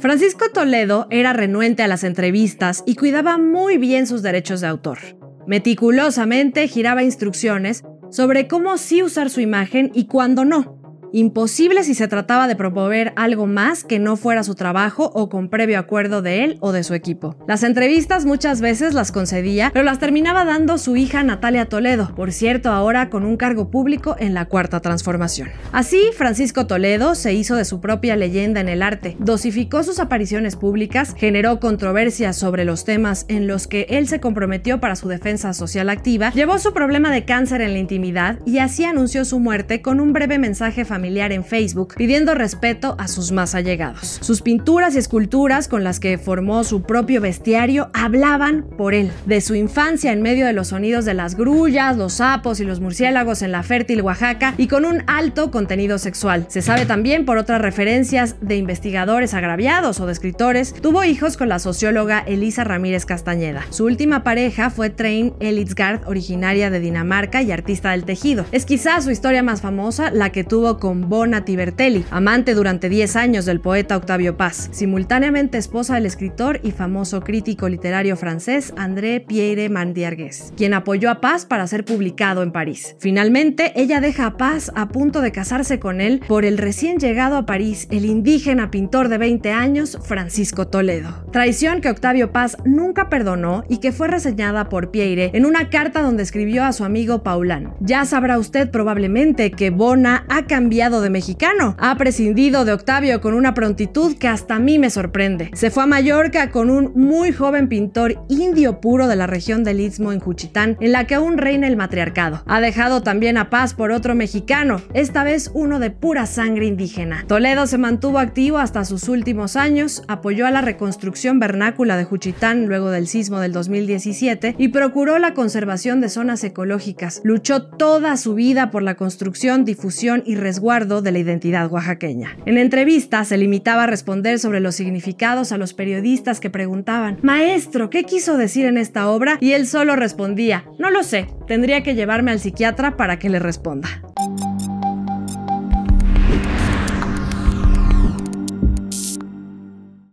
Francisco Toledo era renuente a las entrevistas y cuidaba muy bien sus derechos de autor. Meticulosamente giraba instrucciones sobre cómo sí usar su imagen y cuándo no imposible si se trataba de promover algo más que no fuera su trabajo o con previo acuerdo de él o de su equipo. Las entrevistas muchas veces las concedía, pero las terminaba dando su hija Natalia Toledo, por cierto ahora con un cargo público en la Cuarta Transformación. Así, Francisco Toledo se hizo de su propia leyenda en el arte, dosificó sus apariciones públicas, generó controversias sobre los temas en los que él se comprometió para su defensa social activa, llevó su problema de cáncer en la intimidad y así anunció su muerte con un breve mensaje familiar en Facebook pidiendo respeto a sus más allegados. Sus pinturas y esculturas con las que formó su propio bestiario hablaban por él, de su infancia en medio de los sonidos de las grullas, los sapos y los murciélagos en la fértil Oaxaca y con un alto contenido sexual. Se sabe también por otras referencias de investigadores agraviados o de escritores, tuvo hijos con la socióloga Elisa Ramírez Castañeda. Su última pareja fue Train Elitzgard, originaria de Dinamarca y artista del tejido. Es quizás su historia más famosa, la que tuvo con Bona Tibertelli, amante durante 10 años del poeta Octavio Paz, simultáneamente esposa del escritor y famoso crítico literario francés André Pierre Mandiargues, quien apoyó a Paz para ser publicado en París. Finalmente, ella deja a Paz a punto de casarse con él por el recién llegado a París, el indígena pintor de 20 años, Francisco Toledo. Traición que Octavio Paz nunca perdonó y que fue reseñada por Pierre en una carta donde escribió a su amigo Paulán. Ya sabrá usted probablemente que Bona ha cambiado de Mexicano. Ha prescindido de Octavio con una prontitud que hasta a mí me sorprende. Se fue a Mallorca con un muy joven pintor indio puro de la región del Istmo en Juchitán, en la que aún reina el matriarcado. Ha dejado también a paz por otro mexicano, esta vez uno de pura sangre indígena. Toledo se mantuvo activo hasta sus últimos años, apoyó a la reconstrucción vernácula de Juchitán luego del sismo del 2017 y procuró la conservación de zonas ecológicas. Luchó toda su vida por la construcción, difusión y resguardo de la identidad oaxaqueña. En entrevistas se limitaba a responder sobre los significados a los periodistas que preguntaban, Maestro, ¿qué quiso decir en esta obra? Y él solo respondía, No lo sé, tendría que llevarme al psiquiatra para que le responda.